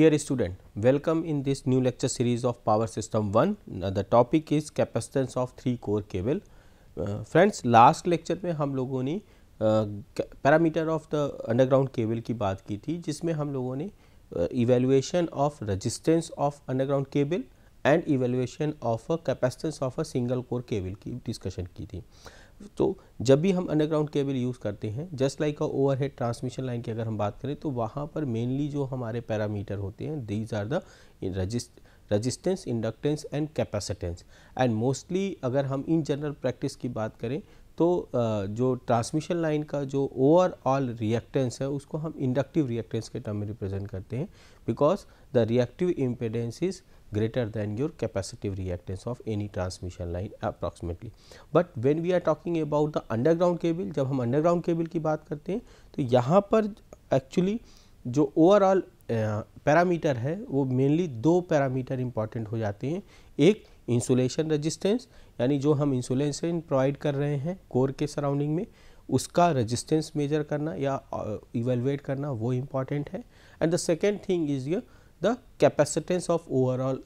Dear student, welcome in this new lecture series of power system 1. The topic is capacitance of three core cable. Uh, friends, last lecture में हम लोगों ने parameter of the underground cable की बात की थी जिसमें हम लोगों ने evaluation of resistance of underground cable and evaluation of capacitance of a single core cable की डिस्कशन की थी uh, तो जब भी हम अंडरग्राउंड केबल यूज़ करते हैं just like a overhead transmission line की अगर हम बात करें तो वहाँ पर मेनली जो हमारे पैरामीटर होते हैं these are the resistance inductance and capacitance and mostly अगर हम इन जनरल प्रैक्टिस की बात करें तो जो ट्रांसमिशन लाइन का जो ओवरऑल रिएक्टेंस है उसको हम इंडक्टिव रिएक्टेंस के टर्म में रिप्रेजेंट करते हैं because the reactive impedance is greater than your capacitive reactance of any transmission line approximately. But when we are talking about the underground cable, जब हम underground cable की बात करते हैं तो यहाँ पर actually जो overall पैरामीटर है वो मेनली दो पैरामीटर इम्पॉर्टेंट हो जाते हैं एक इंसुलेशन रेजिस्टेंस यानी जो हम इंसुलेशन प्रोवाइड कर रहे हैं कोर के सराउंडिंग में उसका रेजिस्टेंस मेजर करना या इवेलुएट करना वो इम्पॉर्टेंट है and the second thing is your the capacitance of overall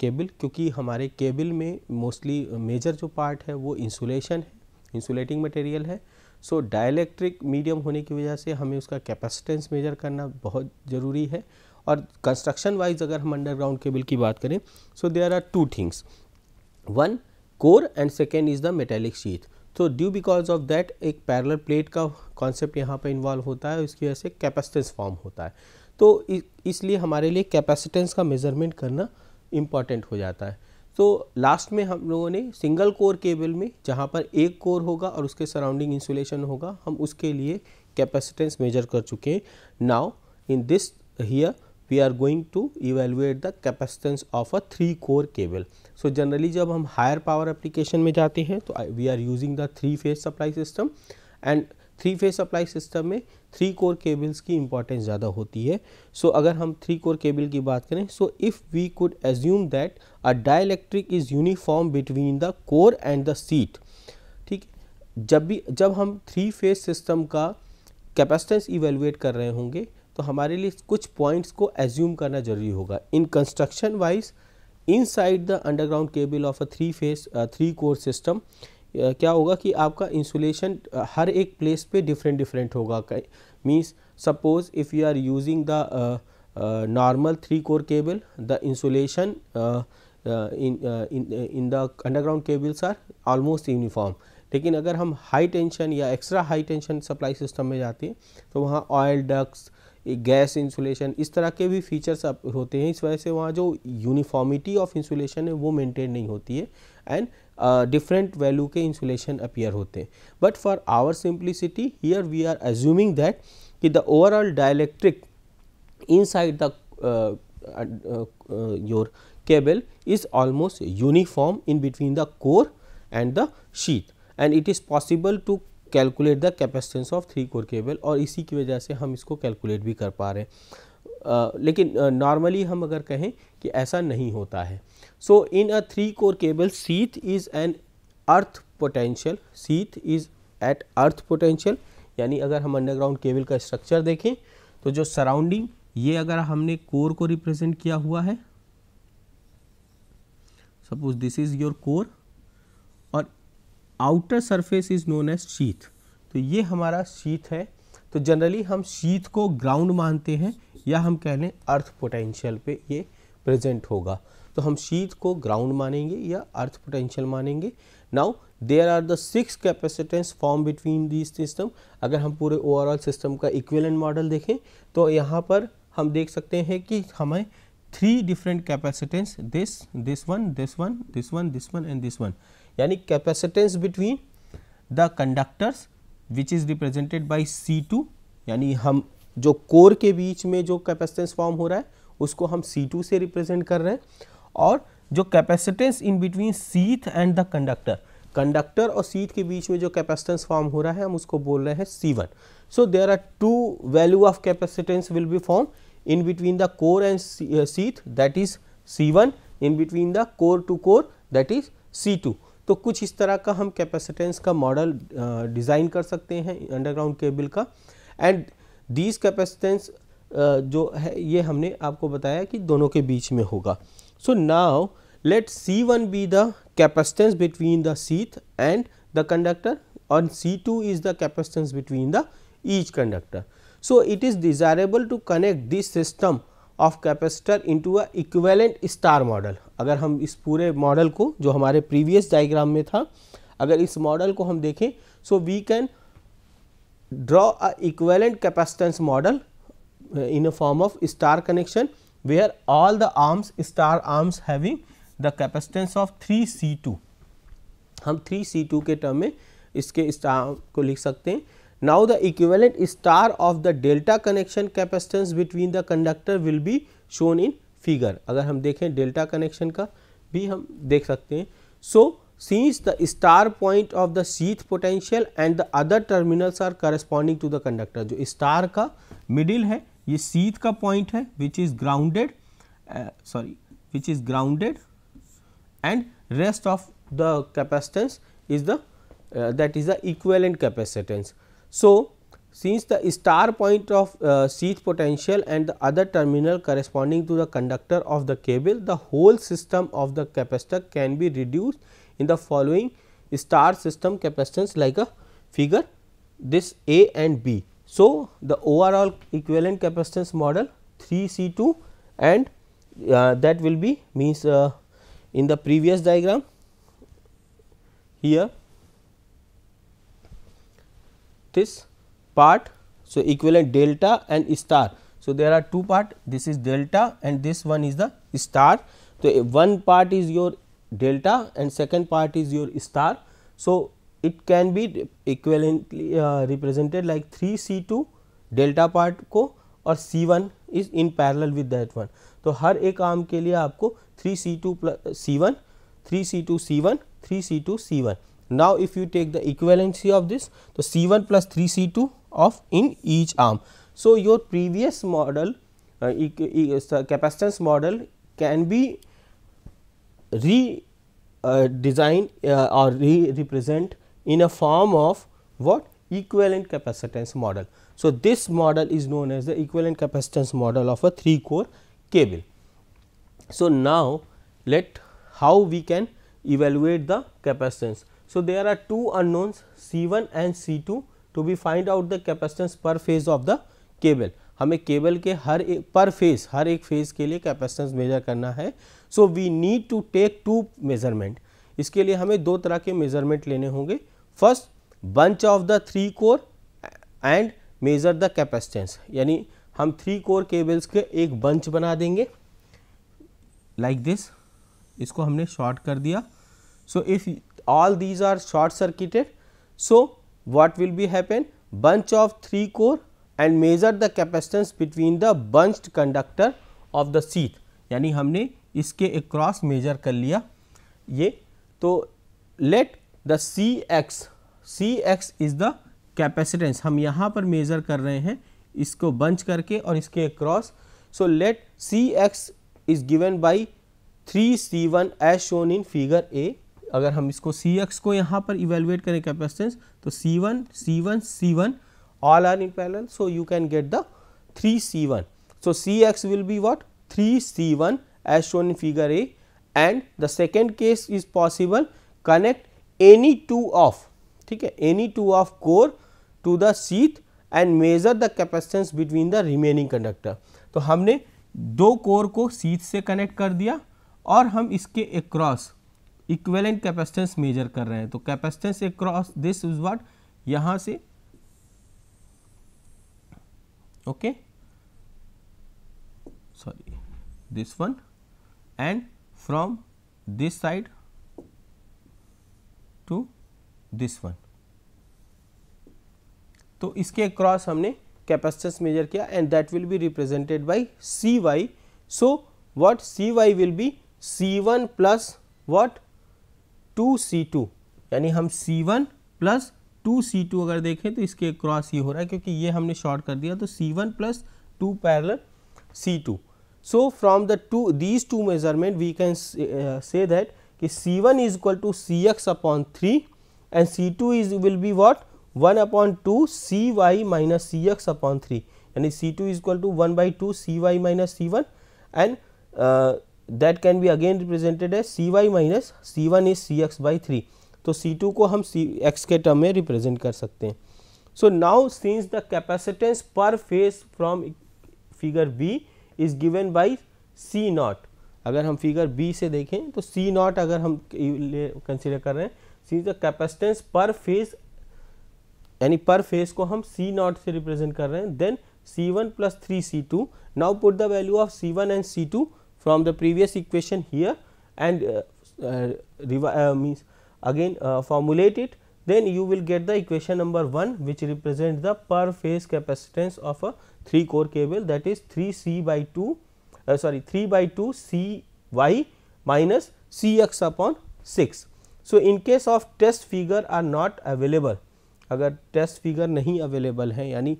cable क्योंकि हमारे केबल में मोस्टली मेजर जो पार्ट है वो इंसुलेशन है इंसुलेटिंग मटेरियल है सो डायलैक्ट्रिक मीडियम होने की वजह से हमें उसका कैपेसिटेंस मेजर करना बहुत ज़रूरी है और कंस्ट्रक्शन वाइज अगर हम अंडरग्राउंड केबल की बात करें so there are two things one core and second is the metallic sheath तो ड्यू बिकॉज ऑफ दैट एक पैरल प्लेट का कॉन्सेप्ट यहाँ पर इन्वॉल्व होता है उसकी वजह से कैपेसिटेंस फॉर्म होता है तो इसलिए हमारे लिए कैपेसिटेंस का मेजरमेंट करना इम्पॉर्टेंट हो जाता है तो लास्ट में हम लोगों ने सिंगल कोर केबल में जहाँ पर एक कोर होगा और उसके सराउंडिंग इंसुलेशन होगा हम उसके लिए कैपेसिटेंस मेजर कर चुके हैं now in this here we are going to evaluate the capacitance of a three core cable so generally जब हम हायर पावर एप्लीकेशन में जाते हैं तो we are using the three phase supply system and three phase supply system में three core cables की importance ज़्यादा होती है सो so, अगर हम थ्री कोर केबल की बात करें so if we could assume that a dielectric is uniform between the core and the sheath ठीक जब भी जब हम थ्री फेज सिस्टम का कैपेसिटेंस इवेलुएट कर रहे होंगे तो हमारे लिए कुछ पॉइंट्स को एज्यूम करना जरूरी होगा in construction wise inside the underground cable of a three uh, three core system क्या होगा कि आपका इंसुलेशन हर एक प्लेस पे डिफरेंट डिफरेंट होगा means suppose if you are using the normal three core cable the insulation in the underground cables are almost uniform लेकिन अगर हम हाई टेंशन या extra high tension supply system में जाते हैं तो वहाँ ऑयल डक्स गैस इंसुलेशन इस तरह के भी फीचर्स होते हैं इस वजह से वहाँ जो यूनिफॉर्मिटी ऑफ इंसुलेशन है वो मेंटेन नहीं होती है एंड डिफरेंट वैल्यू के इंसुलेशन अपियर होते हैं but for our simplicity here we are assuming that कि the overall dielectric inside the cable is almost uniform in between the core and the sheath and it is possible to calculate the capacitance of three core cable और इसी की वजह से हम इसको calculate भी कर पा रहे हैं आ, लेकिन नॉर्मली हम अगर कहें कि ऐसा नहीं होता है so in a three core cable sheath is an earth potential sheath is at earth potential यानी अगर हम अंडरग्राउंड केबल का स्ट्रक्चर देखें तो जो सराउंडिंग ये अगर हमने कोर को रिप्रेजेंट किया हुआ है suppose this is your core और outer surface is known as sheath तो ये हमारा शीथ है तो जनरली हम शीथ को ग्राउंड मानते हैं या हम कह लें अर्थ पोटेंशियल पे ये प्रेजेंट होगा तो हम शीत को ग्राउंड मानेंगे या अर्थ पोटेंशियल मानेंगे now there are the six capacitance form between this system अगर हम पूरे ओवरऑल सिस्टम का इक्विवेलेंट मॉडल देखें तो यहाँ पर हम देख सकते हैं कि हमें three different capacitance this this one this one this one this one and this one यानी capacitance between the conductors which is represented by C two यानी हम जो कोर के बीच में जो कैपेसिटेंस फॉर्म हो रहा है उसको हम C2 से रिप्रेजेंट कर रहे हैं और जो capacitance in between sheath and the conductor conductor और सीथ के बीच में जो कैपेसिटेंस फॉर्म हो रहा है हम उसको बोल रहे हैं one so there are two value of capacitance will be form in between the core and sheath that is C one in between the core to core that is C two तो कुछ इस तरह का हम capacitance का model design uh, कर सकते हैं अंडरग्राउंड केबल का एंड दीज कैपेसिटेंस uh, जो है ये हमने आपको बताया कि दोनों के बीच में होगा so now let C one be the capacitance between the sheath and the conductor और C two is the capacitance between the each conductor so it is desirable to connect this system of capacitor into a equivalent star model अगर हम इस पूरे model को जो हमारे previous diagram में था अगर इस मॉडल को हम देखें so we can draw a equivalent capacitance model uh, in a form of star connection where all the arms star arms having the capacitance of 3 C2 हम 3 C2 के term में इसके star को लिख सकते हैं Now the equivalent star of the delta connection capacitance between the conductor will be shown in figure. अगर हम देखें delta connection का भी हम देख सकते हैं so, since the star point of the sheath potential and the other terminals are corresponding to the conductor जो star ka middle is sheath ka point which is grounded uh, sorry which is grounded and rest of the capacitance is the uh, that is the equivalent capacitance. So, since the star point of uh, sheath potential and the other terminal corresponding to the conductor of the cable, the whole system of the capacitor can be reduced in the following star system capacitance like a figure this A and B. So, the overall equivalent capacitance model 3 C 2 and uh, that will be means uh, in the previous diagram here this part. So, equivalent delta and star. So, there are two part this is delta and this one is the star. So, one part is your delta and second part is your star. So, it can be equivalently uh, represented like 3 C 2 delta part ko or C 1 is in parallel with that one. So, har ek arm ke liye aapko 3 C 2 plus C 1 3 C 2 C 1 3 C 2 C 1. Now, if you take the equivalency of this, so C 1 plus 3 C 2 of in each arm. So, your previous model uh, e e capacitance model can be redesign uh, or re represent in a form of what equivalent capacitance model. So, this model is known as the equivalent capacitance model of a 3 core cable. So, now let how we can evaluate the capacitance. So, there are two unknowns C 1 and C 2 to be find out the capacitance per phase of the cable. हमें cable के हर एक पर phase हर एक phase के लिए capacitance measure करना है so we need to take two measurement इसके लिए हमें दो तरह के मेजरमेंट लेने होंगे first bunch of the three core and measure the capacitance यानी हम थ्री कोर केबल्स के एक बंच बना देंगे लाइक like दिस इसको हमने शॉर्ट कर दिया so if all these are short circuited so what will be happen bunch of three core and measure the capacitance between the bunched conductor of the sheath यानी हमने इसके across measure कर लिया ये तो let the C X C X is the capacitance हम यहाँ पर मेज़र कर रहे हैं इसको बंच करके और इसके across so let C X is given by three C one as shown in figure A अगर हम इसको सी एक्स को यहाँ पर इवेलुएट करें कैपेसिटेंस तो C one C one C one all are in parallel. So, you can get the 3 C 1. So, C x will be what 3 C 1 as shown in figure A and the second case is possible connect any two of ठीक है any two of core to the sheath and measure the capacitance between the remaining conductor. तो हमने दो core ko sheath se connect kar diya aur hum iske across equivalent capacitance measure कर रहे हैं तो capacitance across this is what यहाँ से okay sorry this one and from this side to this one तो इसके अक्रॉस हमने capacitance measure किया and that will be represented by C Y so what C Y will be C one plus what two C two यानी हम C one plus two C two अगर देखें तो इसके क्रॉस ये हो रहा है क्योंकि ये हमने शॉर्ट कर दिया तो C one plus two parallel C two so from the two these two measurement we can say that कि C one is equal to C X upon three and C two is will be what one upon two C Y minus C X upon three यानी C two is equal to one by two C Y minus C one and that can be again represented be C Y minus C one is C X by three तो C2 को हम C x के term में represent कर सकते हैं so now since the capacitance per phase from figure B is given by C naught अगर हम फिगर B से देखें तो C नॉट अगर हम कंसिडर कर रहे हैं C's the capacitance per phase यानी पर फेस को हम C नॉट से रिप्रेजेंट कर रहे हैं then C1 one plus three C two now put the value of C1 one and C two from the previous equation here and means again uh, formulate it then you will get the equation number 1 which represent the per phase capacitance of a 3 core cable that is 3 C by 2 uh, sorry 3 by 2 C y minus C x upon 6. So, in case of test figure are not available अगर test figure नहीं available है यानी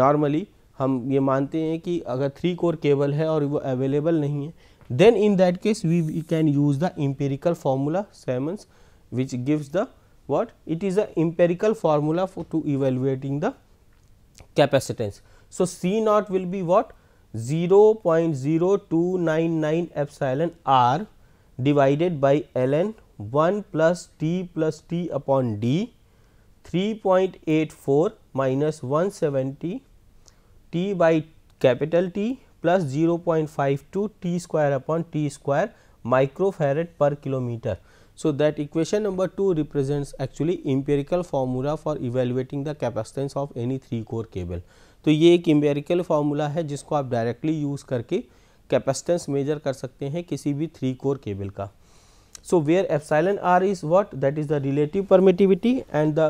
normally हम ये मानते हैं कि अगर थ्री कोर केबल है और वो अवेलेबल नहीं है then in that we we can use the empirical formula Simons which gives the what it is a empirical formula for to evaluating the capacitance. So, C naught will be what 0.0299 epsilon r divided by ln 1 plus t plus t upon d 3.84 minus 170 t by capital T plus 0.52 t square upon t square microfarad per kilometer. So, that equation number 2 represents actually empirical formula for evaluating the capacitance of any 3 core cable. तो ये एक empirical formula है जिसको आप directly use करके capacitance measure कर सकते हैं किसी 3 core cable का. So, where epsilon r is what? That is the relative permittivity and the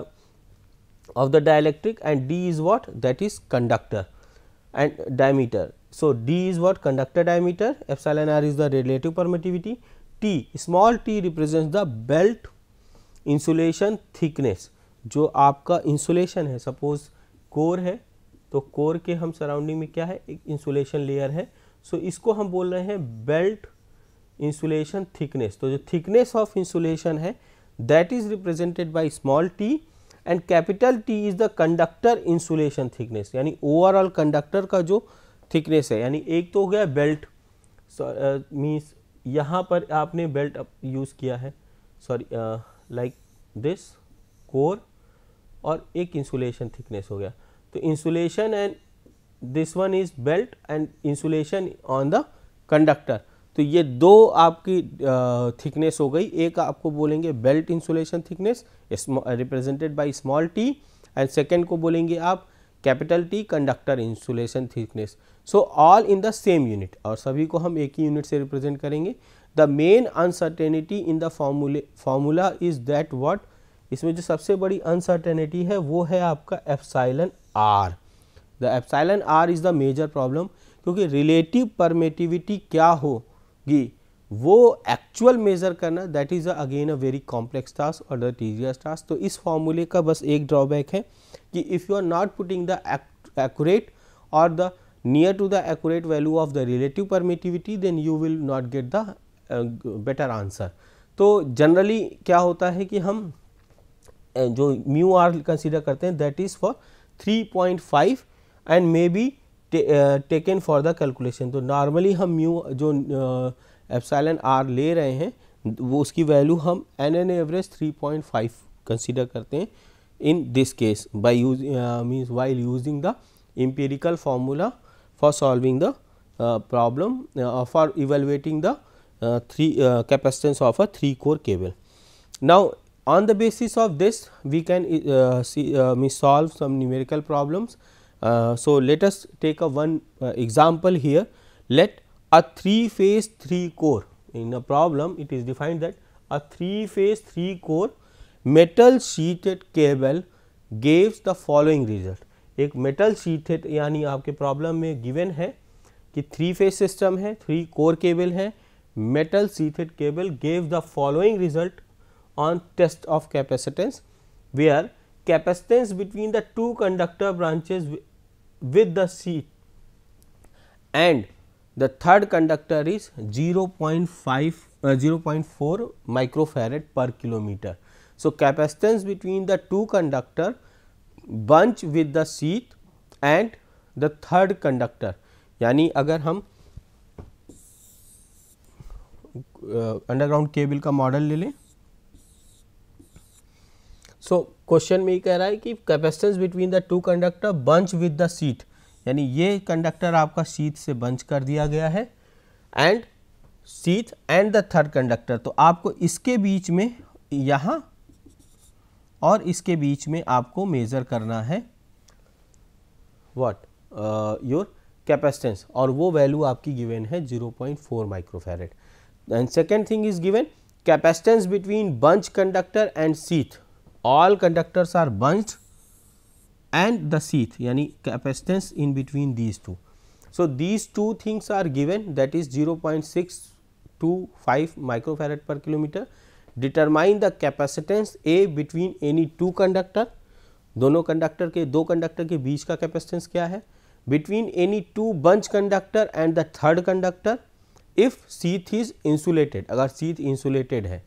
of the dielectric and d is what? That is conductor and diameter. So, d is what? Conductor diameter, epsilon r is the relative permittivity T small T represents the belt insulation thickness जो आपका insulation है suppose core है तो core के हम surrounding में क्या है एक इंसुलेशन लेयर है सो so, इसको हम बोल रहे हैं बेल्ट इंसुलेशन थिकनेस तो जो थिकनेस ऑफ इंसुलेशन है that is represented by small T and capital T is the conductor insulation thickness यानी ओवरऑल कंडक्टर का जो थिकनेस है यानी एक तो हो गया बेल्ट मीन्स uh, यहाँ पर आपने बेल्ट यूज़ किया है सॉरी लाइक दिस कोर और एक इंसुलेशन थिकनेस हो गया तो insulation and this one is belt and insulation on the conductor तो ये दो आपकी थिकनेस uh, हो गई एक आपको बोलेंगे belt insulation thickness represented by small T and second को बोलेंगे आप capital T conductor insulation thickness so all in the same unit और सभी को हम एक ही यूनिट से रिप्रेजेंट करेंगे the main uncertainty in the फॉर्मूले फॉर्मूला इज दैट वॉट इसमें जो सबसे बड़ी अनसर्टेनिटी है वो है आपका epsilon R the epsilon R is the major problem क्योंकि रिलेटिव परमेटिविटी क्या होगी वो एक्चुअल मेज़र करना that is again a very complex task और द टीजियस टास्क तो इस फॉर्मूले का बस एक ड्रॉबैक है कि if you are not putting the accurate और the near to the accurate value of the relative permittivity then you will not get the better answer तो जनरली क्या होता है कि हम जो म्यू आर कंसिडर करते हैं that is for 3.5 and may be taken for the calculation तो नॉर्मली हम म्यू जो uh, एप्सलन आर ले रहे हैं वो उसकी वैल्यू हम an an average three point five consider करते हैं in this case by use means why using the empirical formula for solving the problem for evaluating the three capacitance of a three core cable now on the basis of this we can me solve some numerical problems so let's take a one example here let a three phase three core in a problem it is defined that a three phase three core metal sheeted cable gives the following result ek metal sheeted yani aapke problem mein given hai ki three phase system hai three core cable hai metal sheeted cable gave the following result on test of capacitance where capacitance between the two conductor branches with the sheet and the third conductor is 0.5 uh, 0.4 microfarad per kilometer. So, capacitance between the two conductor bunch with the sheath and the third conductor yani agar hum uh, underground cable ka model le le so question me keh raha hai ki capacitance between the two conductor bunch with the sheath यानी ये conductor आपका sheath से bunch कर दिया गया है and sheath and the third conductor तो आपको इसके बीच में यहाँ और इसके बीच में आपको मेज़र करना है वॉट योर कैपेसिटेंस और वो वैल्यू आपकी गिवेन है 0.4 microfarad and second thing is given capacitance between bunch conductor and sheath all conductors are bunched and the sheath yani capacitance in between these two. So, these two things are given that is 0.625 microfarad per kilometer determine the capacitance A between any two conductor dono conductor ke do conductor ke beech ka capacitance kya hai between any two bunch conductor and the third conductor if sheath is insulated agar sheath insulated hai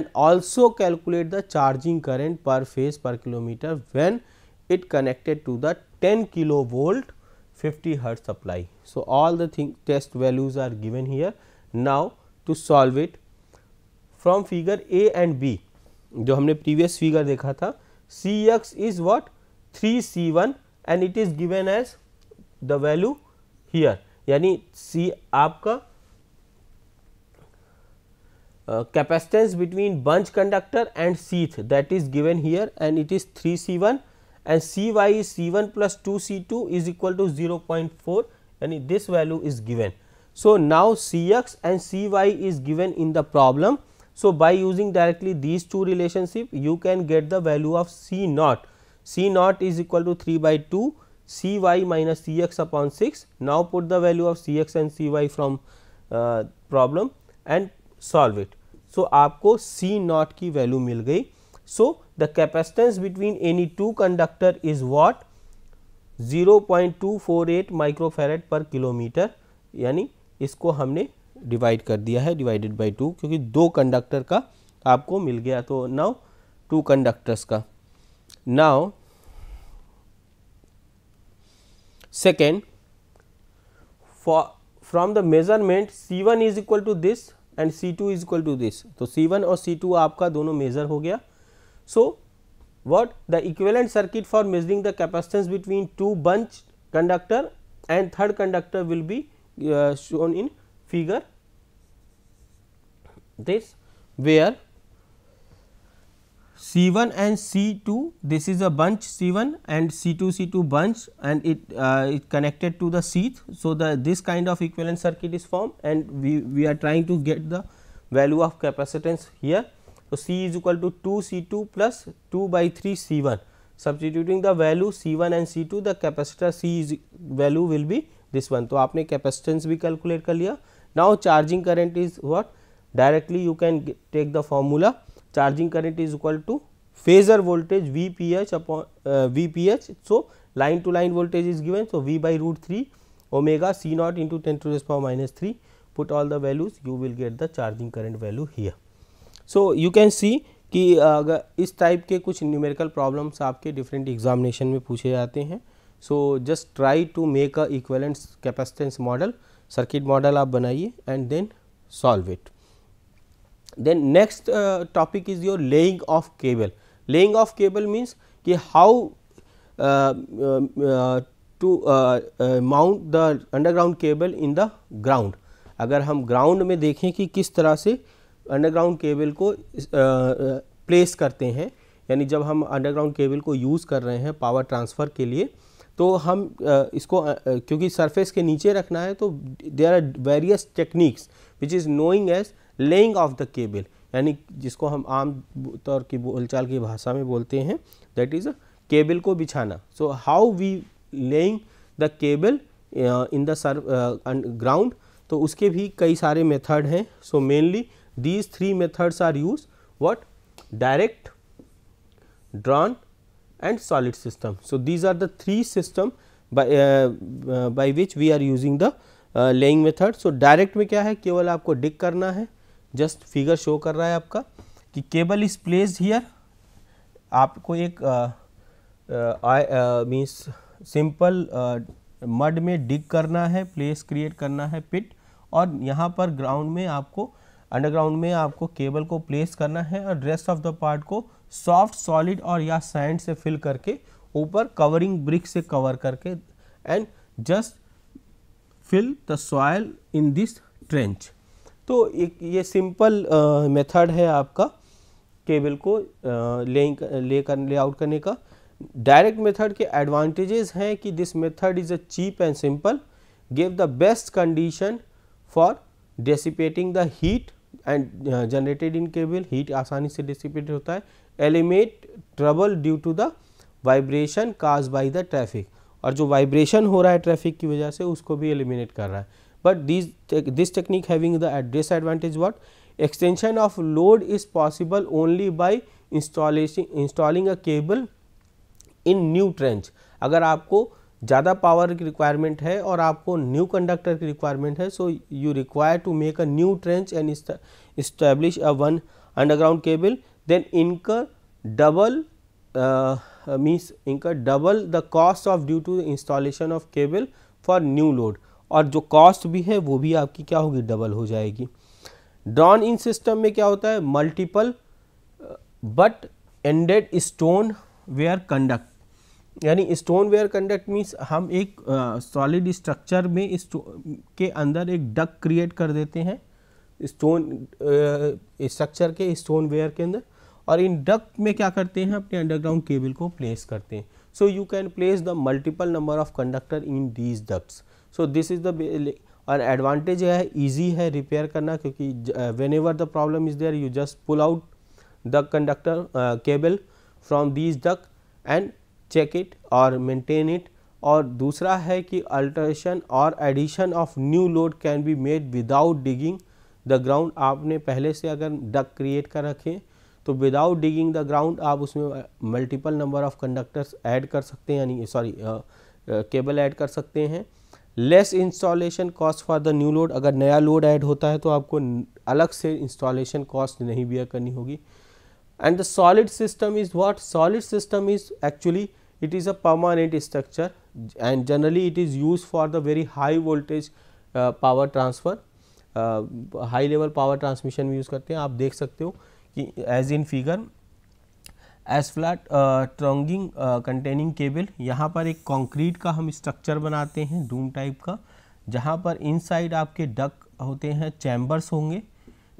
and also calculate the charging current per phase per kilometer when it connected to the 10 kilovolt 50 hertz supply. So, all the thing test values are given here. Now, to solve it from figure A and B जो हमने previous figure देखा था C x is what 3 C 1 and it is given as the value here यानी C आपका capacitance between bunch conductor and sheath that is given here and it is three C one and C y is C 1 plus 2 C 2 is equal to 0 0.4 and this value is given. So, now C x and C y is given in the problem. So, by using directly these two relationship you can get the value of C naught. C naught is equal to 3 by 2 C y minus C x upon 6. Now, put the value of C x and C y from uh, problem and solve it. So, aapko C naught ki value mil गई So, the capacitance between any two conductor is what 0.248 microfarad per kilometre यानी इसको हमने divide कर दिया है divided by two क्योंकि दो conductor का आपको मिल गया तो नाउ टू कंडक्टर्स का now second from the measurement C one is equal to this and C two is equal to this तो सी वन और सी टू आपका दोनों मेजर हो गया So, what the equivalent circuit for measuring the capacitance between two bunch conductor and third conductor will be uh, shown in figure this where C 1 and C 2 this is a bunch C 1 and C 2 C 2 bunch and it, uh, it connected to the sheath. So, the this kind of equivalent circuit is formed and we, we are trying to get the value of capacitance here. तो C is equal to two C two plus two by three C one substituting the value C one and C two the capacitor C is value will be this one तो आपने capacitance भी calculate कर लिया now charging current is what directly you can take the formula charging current is equal to phasor voltage V P H upon V P H so line to line voltage is given so V by root three omega C naught into ten to this power minus three put all the values you will get the charging current value here so you can see कि अगर इस टाइप के कुछ numerical problems आपके different examination में पूछे जाते हैं so just try to make a equivalent capacitance model circuit model आप बनाइए and then solve it then next topic is your laying of cable laying of cable means कि how to mount the underground cable in the ground अगर हम ground में देखें कि किस तरह से अंडरग्राउंड केबल को प्लेस करते हैं यानी जब हम अंडरग्राउंड केबल को यूज़ कर रहे हैं पावर ट्रांसफ़र के लिए तो हम इसको क्योंकि सरफेस के नीचे रखना है तो there are various techniques which is knowing as laying of the cable यानी जिसको हम आम तौर की बोलचाल की भाषा में बोलते हैं दैट इज़ केबल को बिछाना so how we laying the cable in the sir ground तो उसके भी कई सारे मेथड हैं so mainly these three methods are used what direct drawn and solid system. So, these are the three system by, uh, uh, by which we are using the uh, laying method. So, direct mein kya hai keval aapko dig karna hai just figure show kar raha hai aapka ki cable is placed here aapko ek uh, uh, I, आपको एक means simple mud में डिग करना है place create करना है पिट और यहाँ पर ग्राउंड में आपको अंडरग्राउंड में आपको केबल को प्लेस करना है और रेस्ट ऑफ द पार्ट को सॉफ्ट सॉलिड और या सैंड से फिल करके ऊपर कवरिंग ब्रिक से कवर करके and just fill the soil in this trench तो एक ये सिंपल मेथड है आपका केबल को ले कर ले आउट करने का डायरेक्ट मेथड के एडवांटेजेस हैं कि this method is a cheap and simple give the best condition for dissipating the heat and generated in cable heat आसानी से डिसिपेट होता है eliminate trouble due to the vibration cause by the traffic और जो vibration हो रहा है traffic की वजह से उसको भी एलिमिनेट कर रहा है but this this technique having the disadvantage what extension of load is possible only by installation installing a cable in new trench अगर आपको ज़्यादा पावर की रिक्वायरमेंट है और आपको न्यू कंडक्टर की रिक्वायरमेंट है so you require to make a new trench and establish a one underground cable then इनका डबल मीन्स इनका double the cost of due to installation of cable for new load और जो cost भी है वो भी आपकी क्या होगी डबल हो जाएगी ड्रॉन इन सिस्टम में क्या होता है multiple but ended stoneware conduct यानी स्टोन वेयर कंडक्ट मीन्स हम एक सॉलिड स्ट्रक्चर में के अंदर एक डक क्रिएट कर देते हैं स्टोन स्ट्रक्चर के स्टोन वेयर के अंदर और इन डक में क्या करते हैं अपने अंडरग्राउंड केबल को प्लेस करते हैं so you can place the multiple number of conductor in these ducts so this is the और एडवांटेज है इजी है रिपेयर करना क्योंकि whenever the problem is there you just pull out the conductor cable from these duct and check it और maintain it और दूसरा है कि अल्ट्रेशन और addition of new load can be made without digging the ground आपने पहले से अगर डक क्रिएट कर रखें तो विदाउट डिगिंग द ग्राउंड आप उसमें multiple number of conductors add कर सकते हैं यानी सॉरी केबल ऐड कर सकते हैं less installation cost for the new load अगर नया लोड ऐड होता है तो आपको अलग से इंस्टॉलेशन कॉस्ट नहीं बियर करनी होगी and the solid system is what? Solid system is actually it is a permanent structure and generally it is used for the very high voltage uh, power transfer high level power transmission में use karte hain aap dekh sakte ho ki as in figure as flat trunking containing cable यहाँ पर एक concrete का हम structure बनाते हैं Doom type का जहाँ पर इनसाइड आपके डक होते हैं चैम्बर्स होंगे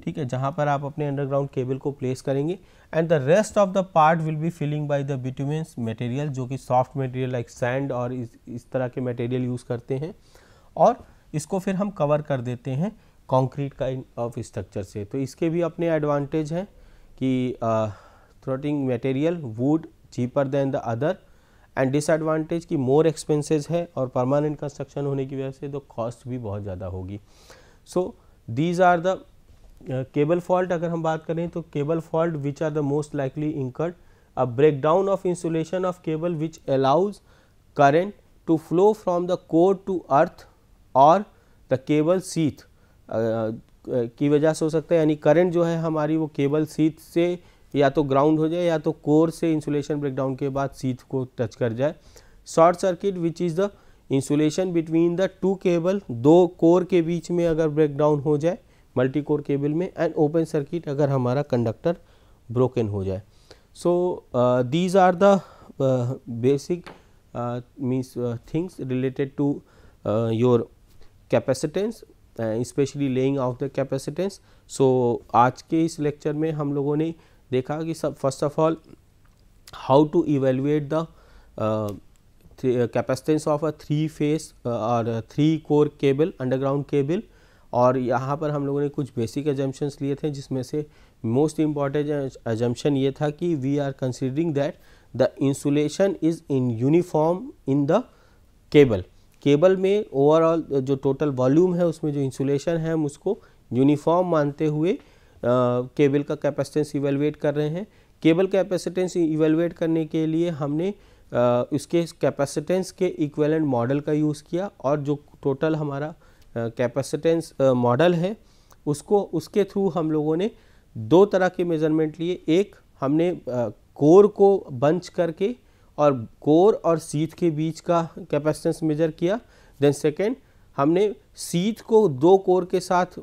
ठीक है जहाँ पर आप अपने अंडरग्राउंड केबल को प्लेस करेंगे and the rest of the part will be filling by the bitumens material जो कि सॉफ्ट मटेरियल लाइक सैंड और इस इस तरह के मटेरियल यूज़ करते हैं और इसको फिर हम कवर कर देते हैं कॉन्क्रीट काइंड ऑफ स्ट्रक्चर से तो इसके भी अपने एडवांटेज हैं कि troughing material would cheaper than the other and disadvantage कि मोर एक्सपेंसेस है और परमानेंट कंस्ट्रक्शन होने की वजह से तो कॉस्ट भी बहुत ज़्यादा होगी so these are the cable fault अगर हम बात करें तो cable fault which are the most likely incurred a breakdown of insulation of cable which allows current to flow from the core to earth और the cable sheath की वजह से हो सकता है यानी करंट जो है हमारी वो केबल सीथ से या तो ग्राउंड हो जाए या तो कोर से इंसुलेशन ब्रेकडाउन के बाद सीथ को टच कर जाए short circuit which is the insulation between the two cable दो कोर के बीच में अगर ब्रेकडाउन हो जाए मल्टी कोर केबल में एंड ओपन सर्किट अगर हमारा कंडक्टर ब्रोकन हो जाए so these are the basic means things related to your capacitance specially laying of the capacitance so आज के इस लेक्चर में हम लोगों ने देखा कि सब first of all how to evaluate the capacitance of a three phase और three core cable underground cable और यहाँ पर हम लोगों ने कुछ बेसिक एजम्पन्स लिए थे जिसमें से मोस्ट इम्पॉर्टेंट एजम्पन ये था कि we are considering that the insulation is in uniform in the cable cable में ओवरऑल जो टोटल वॉल्यूम है उसमें जो इंसुलेशन है हम उसको यूनिफॉर्म मानते हुए केबल का कैपेसिटेंस इवेलुएट कर रहे हैं केबल कैपेसिटेंस इवेलुएट करने के लिए हमने इसके कैपेसिटेंस के इक्वेलेंट मॉडल का यूज़ किया और जो टोटल हमारा कैपेसिटेंस मॉडल है उसको उसके थ्रू हम लोगों ने दो तरह के मेजरमेंट लिए एक हमने कोर को बंच करके और कोर और सीथ के बीच का कैपेसिटेंस मेजर किया देन सेकेंड हमने सीथ को दो कोर के साथ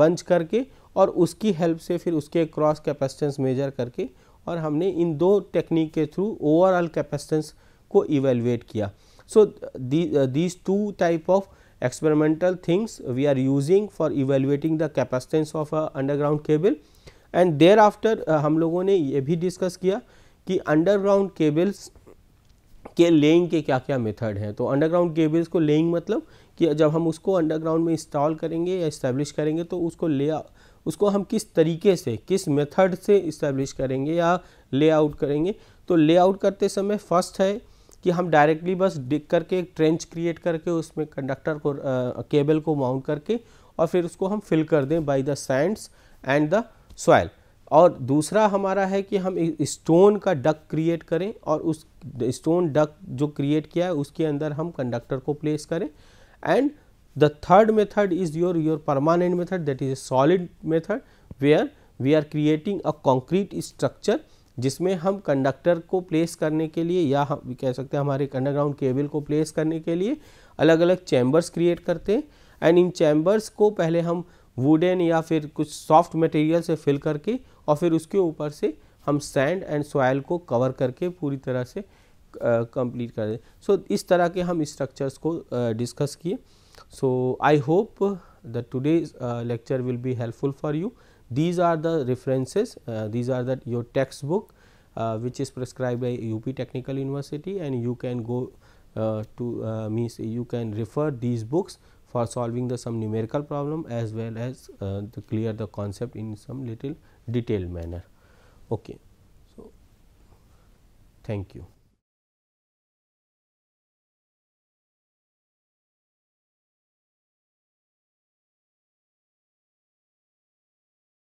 बंच करके और उसकी हेल्प से फिर उसके क्रॉस कैपेसिटेंस मेजर करके और हमने इन दो टेक्निक के थ्रू ओवरऑल कैपेसिटेंस को इवेलुएट किया so these two type of experimental things we are using for evaluating the capacitance of a underground cable and thereafter uh, हम लोगों ने ये भी discuss किया कि underground cables के लेइंग के क्या क्या मेथड हैं तो अंडरग्राउंड केबल्स को लेइंग मतलब कि जब हम उसको अंडरग्राउंड में इंस्टॉल करेंगे या इस्टेब्लिश करेंगे तो उसको ले उसको हम किस तरीके से किस मेथड से इस्टेब्लिश करेंगे या लेआउट करेंगे तो लेआउट करते समय फर्स्ट है कि हम डायरेक्टली बस डिग करके एक ट्रेंच क्रिएट करके उसमें कंडक्टर को केबल को माउंट करके और फिर उसको हम फिल कर दें by the sands and the soil और दूसरा हमारा है कि हम स्टोन का डक क्रिएट करें और उस स्टोन डक जो क्रिएट किया है उसके अंदर हम कंडक्टर को प्लेस करें and the third method is your your permanent method that is a solid method where we are creating a concrete structure जिसमें हम कंडक्टर को प्लेस करने के लिए या हम कह सकते हैं हमारे अंडरग्राउंड केबल को प्लेस करने के लिए अलग अलग चैम्बर्स क्रिएट करते हैं एंड इन चैम्बर्स को पहले हम वुडन या फिर कुछ सॉफ्ट मटेरियल से फिल करके और फिर उसके ऊपर से हम सैंड एंड सॉयल को कवर करके पूरी तरह से कंप्लीट कर दें सो so, इस तरह के हम स्ट्रक्चर्स को डिस्कस किए so I hope the today lecture will be helpful for you These are the references, uh, these are the your textbook uh, which is prescribed by UP Technical University and you can go uh, to means you can refer these books for solving the some numerical problem as well as uh, to clear the concept in some little detailed manner. Okay. So, thank you.